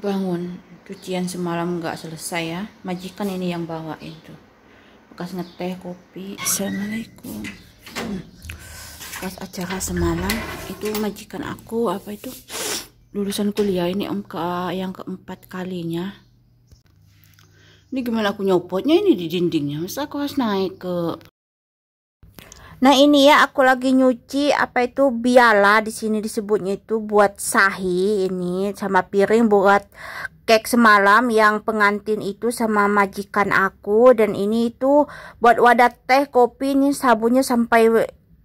bangun cucian semalam nggak selesai ya majikan ini yang bawa itu, bekas ngeteh kopi assalamualaikum hmm. bekas acara semalam itu majikan aku apa itu lulusan kuliah ini om yang keempat kalinya ini gimana aku nyopotnya ini di dindingnya masa aku harus naik ke Nah ini ya aku lagi nyuci apa itu biala di sini disebutnya itu buat sahi ini sama piring buat kek semalam yang pengantin itu sama majikan aku dan ini itu buat wadah teh kopi ini sabunnya sampai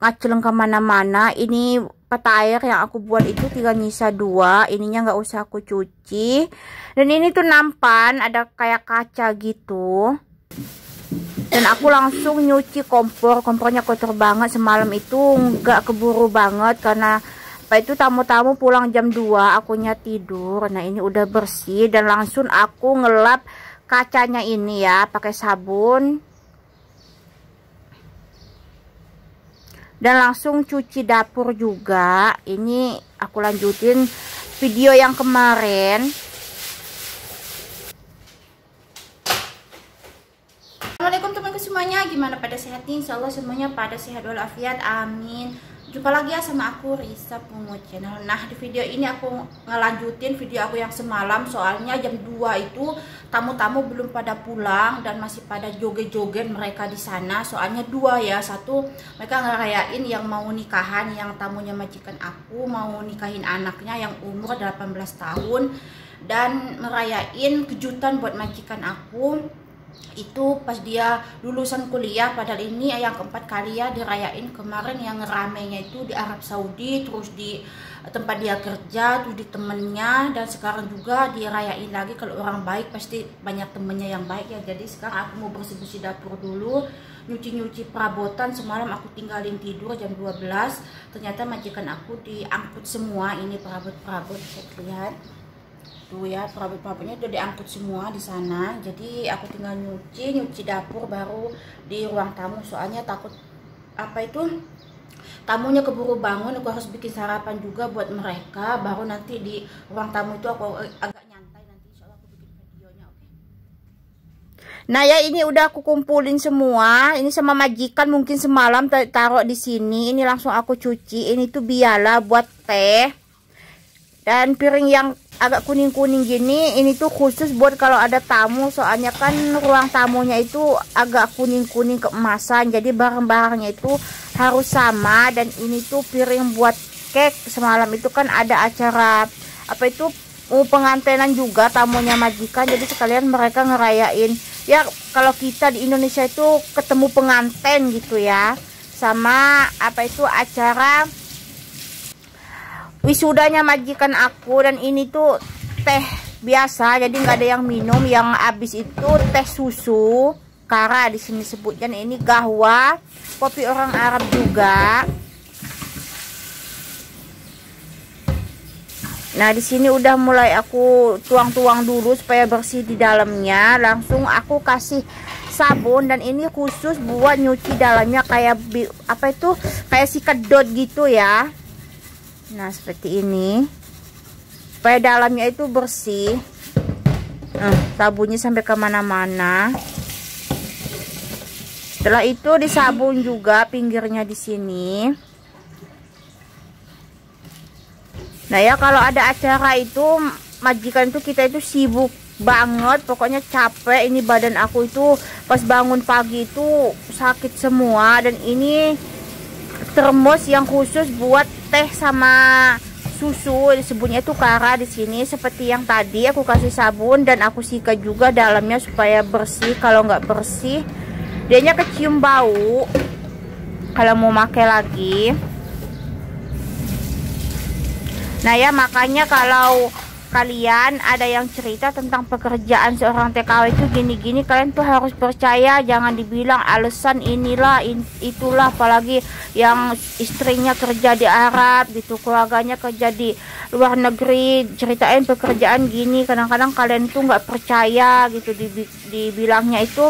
ngaceleng kemana-mana ini peta air yang aku buat itu tinggal nyisa dua ininya nggak usah aku cuci dan ini tuh nampan ada kayak kaca gitu dan aku langsung nyuci kompor kompornya kotor banget semalam itu nggak keburu banget karena apa itu tamu-tamu pulang jam 2 akunya tidur nah ini udah bersih dan langsung aku ngelap kacanya ini ya pakai sabun dan langsung cuci dapur juga ini aku lanjutin video yang kemarin semuanya, gimana pada sehat nih? Insya semuanya pada sehat walafiat, amin Jumpa lagi ya sama aku Risa Pungut Channel Nah di video ini aku ngelanjutin video aku yang semalam Soalnya jam 2 itu tamu-tamu belum pada pulang Dan masih pada joget-joget mereka di sana Soalnya dua ya Satu mereka ngerayain yang mau nikahan Yang tamunya majikan aku Mau nikahin anaknya yang umur 18 tahun Dan merayain kejutan buat majikan aku itu pas dia lulusan kuliah padahal ini yang keempat kali ya dirayain kemarin yang ramenya itu di Arab Saudi terus di tempat dia kerja tuh di temennya dan sekarang juga dirayain lagi kalau orang baik pasti banyak temennya yang baik ya jadi sekarang aku mau bersih-bersih dapur dulu nyuci-nyuci perabotan semalam aku tinggalin tidur jam 12 ternyata majikan aku diangkut semua ini perabot-perabot bisa lihat tuh gitu ya perabot-perabotnya udah diangkut semua di sana jadi aku tinggal nyuci nyuci dapur baru di ruang tamu soalnya takut apa itu tamunya keburu bangun aku harus bikin sarapan juga buat mereka baru nanti di ruang tamu itu aku agak nyantai nanti soalnya aku bikin videonya oke Nah ya ini udah aku kumpulin semua ini sama majikan mungkin semalam taruh di sini ini langsung aku cuci ini tuh biala buat teh dan piring yang agak kuning-kuning gini ini tuh khusus buat kalau ada tamu soalnya kan ruang tamunya itu agak kuning-kuning keemasan jadi barang-barangnya itu harus sama dan ini tuh piring buat cake semalam itu kan ada acara apa itu pengantenan juga tamunya majikan jadi sekalian mereka ngerayain ya kalau kita di Indonesia itu ketemu penganten gitu ya sama apa itu acara wisudanya majikan aku dan ini tuh teh biasa jadi nggak ada yang minum yang habis itu teh susu kara di sini sebutnya ini gahwa kopi orang Arab juga Nah, di sini udah mulai aku tuang-tuang dulu supaya bersih di dalamnya. Langsung aku kasih sabun dan ini khusus buat nyuci dalamnya kayak apa itu? Kayak sikat dot gitu ya nah seperti ini supaya dalamnya itu bersih nah, sabunnya sampai kemana-mana setelah itu disabun juga pinggirnya di sini nah ya kalau ada acara itu majikan itu kita itu sibuk banget pokoknya capek ini badan aku itu pas bangun pagi itu sakit semua dan ini termos yang khusus buat teh sama susu disebutnya itu kara di sini seperti yang tadi aku kasih sabun dan aku sikat juga dalamnya supaya bersih kalau nggak bersih dianya kecium bau kalau mau pakai lagi nah ya makanya kalau kalian ada yang cerita tentang pekerjaan seorang TKW itu gini-gini kalian tuh harus percaya jangan dibilang alasan inilah in, itulah apalagi yang istrinya kerja di Arab gitu keluarganya kerja di luar negeri ceritain pekerjaan gini kadang-kadang kalian tuh nggak percaya gitu dibilangnya itu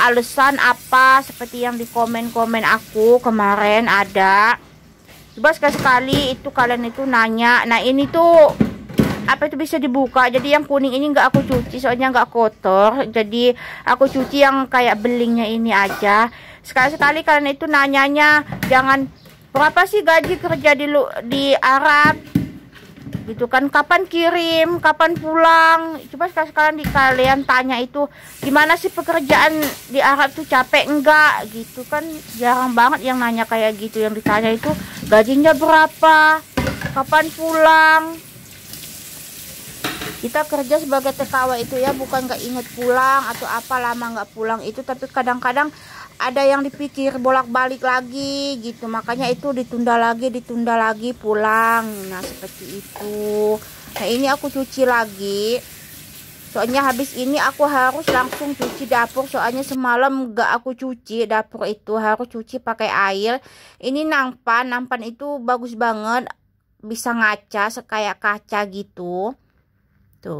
alasan apa seperti yang di komen-komen aku kemarin ada coba sekali-sekali itu kalian itu nanya nah ini tuh apa itu bisa dibuka jadi yang kuning ini nggak aku cuci soalnya nggak kotor jadi aku cuci yang kayak belingnya ini aja sekali-sekali kalian itu nanyanya jangan berapa sih gaji kerja di lu di Arab gitu kan kapan kirim kapan pulang coba sekali sekalian di kalian tanya itu gimana sih pekerjaan di Arab tuh capek enggak gitu kan jarang banget yang nanya kayak gitu yang ditanya itu gajinya berapa kapan pulang kita kerja sebagai TKW itu ya bukan nggak inget pulang atau apa lama nggak pulang itu tapi kadang-kadang ada yang dipikir bolak-balik lagi gitu makanya itu ditunda lagi ditunda lagi pulang nah seperti itu nah ini aku cuci lagi soalnya habis ini aku harus langsung cuci dapur soalnya semalam nggak aku cuci dapur itu harus cuci pakai air ini nampan nampan itu bagus banget bisa ngaca sekaya kaca gitu Tuh. Gitu.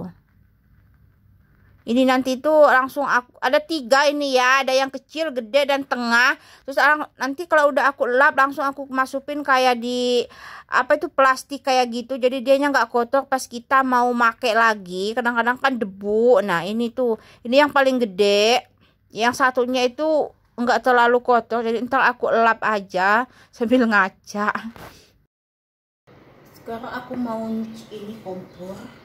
Ini nanti tuh langsung aku ada tiga ini ya, ada yang kecil, gede dan tengah. Terus nanti kalau udah aku lap langsung aku masukin kayak di apa itu plastik kayak gitu. Jadi dianya nggak kotor pas kita mau make lagi. Kadang-kadang kan debu. Nah, ini tuh ini yang paling gede. Yang satunya itu nggak terlalu kotor. Jadi ntar aku lap aja sambil ngaca. Sekarang aku mau ini kompor.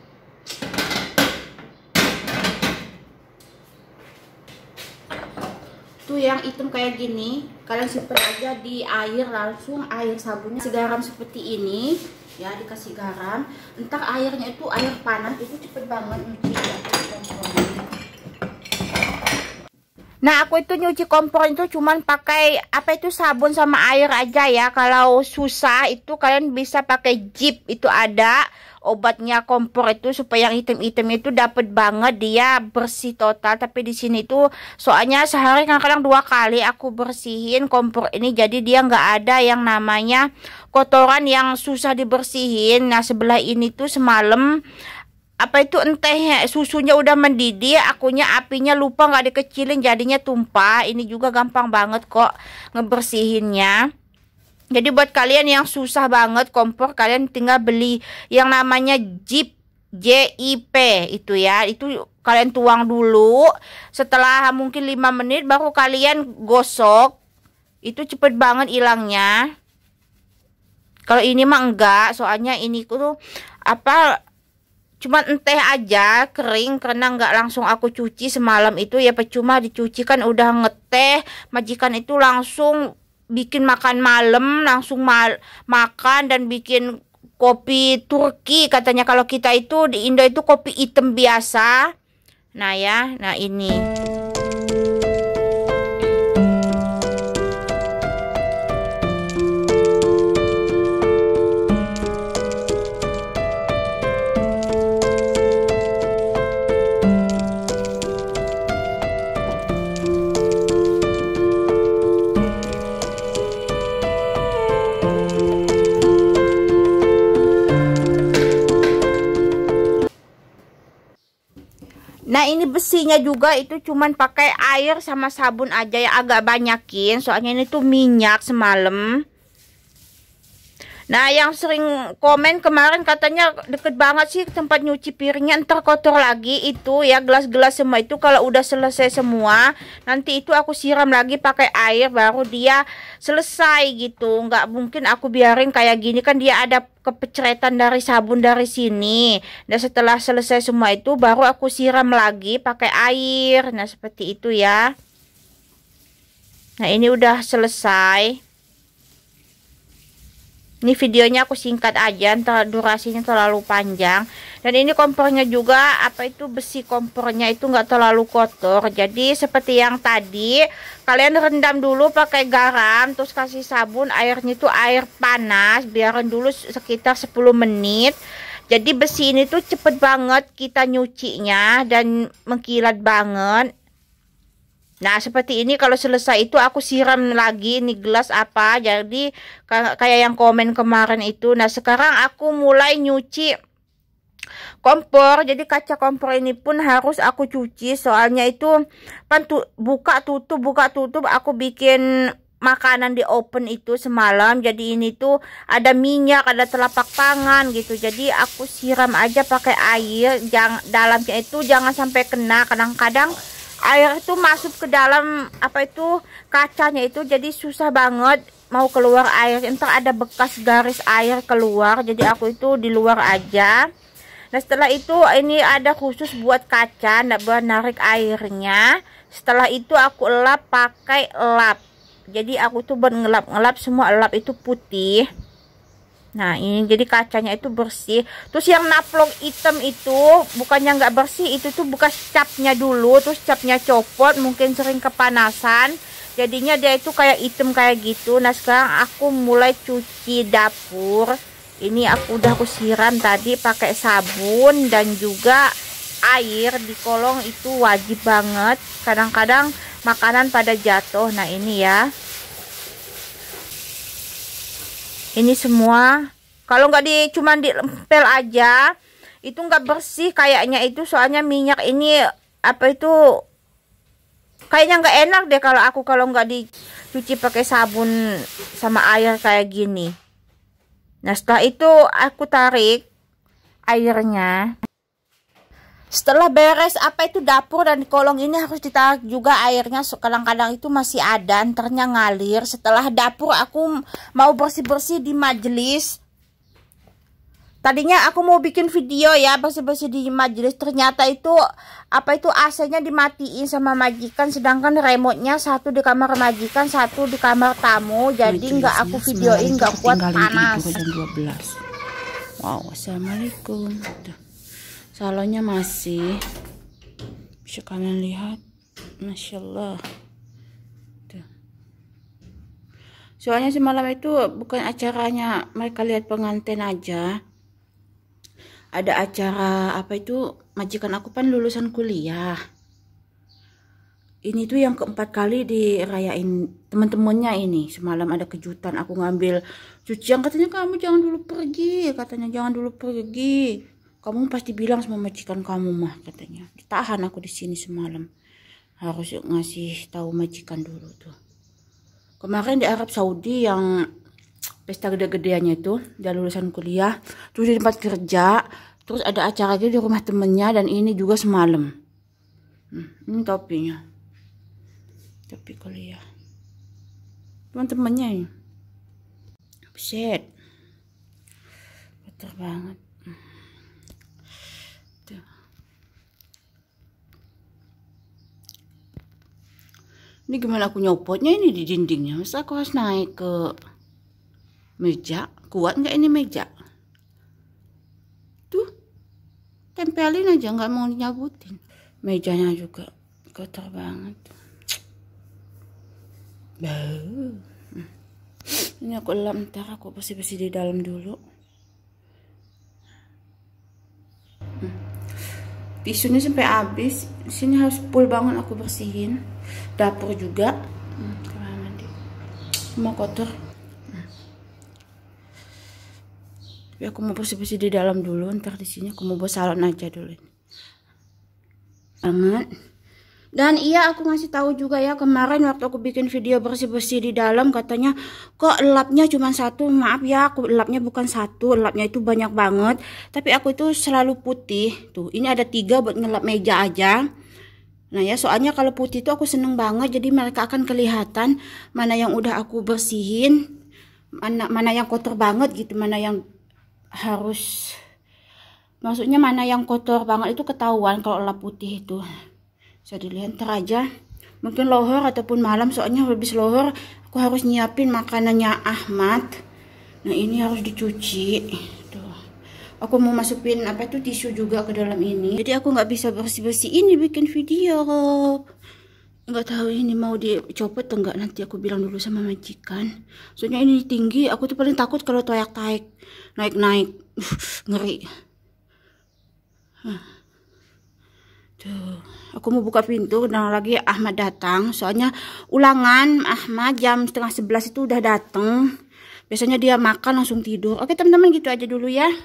tuh yang hitam kayak gini kalian simpan aja di air langsung air sabunnya segaram seperti ini ya dikasih garam entar airnya itu air panas itu cepet banget nyuci ya Nah, aku itu nyuci kompor itu cuman pakai apa itu sabun sama air aja ya. Kalau susah itu kalian bisa pakai jeep itu ada obatnya kompor itu supaya yang item-item itu dapat banget dia bersih total. Tapi di sini itu soalnya sehari kadang-kadang dua kali aku bersihin kompor ini jadi dia nggak ada yang namanya kotoran yang susah dibersihin. Nah, sebelah ini tuh semalam apa itu entehnya susunya udah mendidih akunya apinya lupa nggak dikecilin jadinya tumpah ini juga gampang banget kok ngebersihinnya jadi buat kalian yang susah banget kompor kalian tinggal beli yang namanya Jeep JIP itu ya itu kalian tuang dulu setelah mungkin 5 menit baru kalian gosok itu cepet banget hilangnya kalau ini mah enggak soalnya ini tuh apa cuma enteh aja kering karena nggak langsung aku cuci semalam itu ya percuma dicuci kan udah ngeteh majikan itu langsung bikin makan malam langsung mal makan dan bikin kopi Turki katanya kalau kita itu di Indo itu kopi hitam biasa nah ya nah ini ini besinya juga itu cuman pakai air sama sabun aja ya agak banyakin soalnya ini tuh minyak semalam Nah yang sering komen kemarin katanya deket banget sih tempat nyuci piringnya ntar kotor lagi itu ya gelas-gelas semua itu kalau udah selesai semua nanti itu aku siram lagi pakai air baru dia selesai gitu nggak mungkin aku biarin kayak gini kan dia ada kepeceretan dari sabun dari sini dan nah, setelah selesai semua itu baru aku siram lagi pakai air nah seperti itu ya nah ini udah selesai ini videonya aku singkat aja ntar durasinya terlalu panjang dan ini kompornya juga apa itu besi kompornya itu nggak terlalu kotor jadi seperti yang tadi kalian rendam dulu pakai garam terus kasih sabun airnya itu air panas biarin dulu sekitar 10 menit jadi besi ini tuh cepet banget kita nyucinya dan mengkilat banget Nah, seperti ini kalau selesai itu aku siram lagi ini gelas apa. Jadi kayak yang komen kemarin itu. Nah, sekarang aku mulai nyuci kompor. Jadi kaca kompor ini pun harus aku cuci soalnya itu kan buka tutup buka tutup aku bikin makanan di open itu semalam jadi ini tuh ada minyak ada telapak tangan gitu jadi aku siram aja pakai air jangan dalamnya itu jangan sampai kena kadang-kadang air itu masuk ke dalam apa itu kacanya itu jadi susah banget mau keluar air entar ada bekas garis air keluar jadi aku itu di luar aja nah setelah itu ini ada khusus buat kaca nggak buat narik airnya setelah itu aku lap pakai lap jadi aku tuh buat ngelap-ngelap semua lap itu putih Nah ini jadi kacanya itu bersih. Terus yang naplok hitam itu bukannya nggak bersih itu tuh buka capnya dulu, terus capnya copot, mungkin sering kepanasan. Jadinya dia itu kayak hitam kayak gitu. Nah sekarang aku mulai cuci dapur. Ini aku udah aku siram tadi pakai sabun dan juga air di kolong itu wajib banget. Kadang-kadang makanan pada jatuh. Nah ini ya. ini semua kalau nggak di cuman lempel aja itu nggak bersih kayaknya itu soalnya minyak ini apa itu kayaknya nggak enak deh kalau aku kalau nggak dicuci pakai sabun sama air kayak gini nah setelah itu aku tarik airnya setelah beres apa itu dapur dan kolong ini harus ditarik juga airnya kadang-kadang itu masih ada antarnya ngalir. Setelah dapur aku mau bersih-bersih di majelis. Tadinya aku mau bikin video ya bersih-bersih di majelis ternyata itu apa itu AC-nya dimatiin sama majikan sedangkan remote-nya satu di kamar majikan, satu di kamar tamu. Jadi nggak aku videoin nggak kuat panas. Wow, assalamualaikum salonnya masih bisa kalian lihat Masya Allah soalnya semalam itu bukan acaranya mereka lihat pengantin aja ada acara apa itu majikan aku kan lulusan kuliah ini tuh yang keempat kali dirayain temen-temennya ini semalam ada kejutan aku ngambil cucian katanya kamu jangan dulu pergi katanya jangan dulu pergi kamu pasti bilang sama majikan kamu mah katanya ditahan aku di sini semalam harus ngasih tahu majikan dulu tuh kemarin di Arab Saudi yang pesta gede-gedeannya itu dia lulusan kuliah terus di tempat kerja terus ada acara acaranya di rumah temennya dan ini juga semalam hmm, ini topinya topi kuliah teman-temannya ini set betul banget Ini gimana aku nyopotnya ini di dindingnya? Masa aku harus naik ke meja? Kuat nggak ini meja? Tuh, tempelin aja nggak mau nyabutin. Mejanya juga kotor banget. Bau. Ini aku lem ntar aku pasti bersih di dalam dulu. Hmm. Tisu ini sampai habis. Sini harus full banget aku bersihin dapur juga hmm, mau kotor hmm. tapi aku mau bersih-bersih di dalam dulu ntar di sini aku mau buat salon aja dulu banget dan iya aku ngasih tahu juga ya kemarin waktu aku bikin video bersih-bersih di dalam katanya kok lapnya cuma satu maaf ya aku lapnya bukan satu lapnya itu banyak banget tapi aku itu selalu putih tuh ini ada tiga buat ngelap meja aja Nah ya soalnya kalau putih itu aku seneng banget jadi mereka akan kelihatan mana yang udah aku bersihin mana mana yang kotor banget gitu mana yang harus maksudnya mana yang kotor banget itu ketahuan kalau lap putih itu bisa dilihat ntar aja mungkin lohor ataupun malam soalnya habis lohor aku harus nyiapin makanannya Ahmad nah ini harus dicuci aku mau masukin apa itu tisu juga ke dalam ini jadi aku nggak bisa bersih-bersih ini bikin video nggak tahu ini mau dicopot atau nggak nanti aku bilang dulu sama majikan soalnya ini tinggi aku tuh paling takut kalau toyak taik naik naik Uf, ngeri tuh aku mau buka pintu dan lagi Ahmad datang soalnya ulangan Ahmad jam setengah sebelas itu udah datang biasanya dia makan langsung tidur oke teman-teman gitu aja dulu ya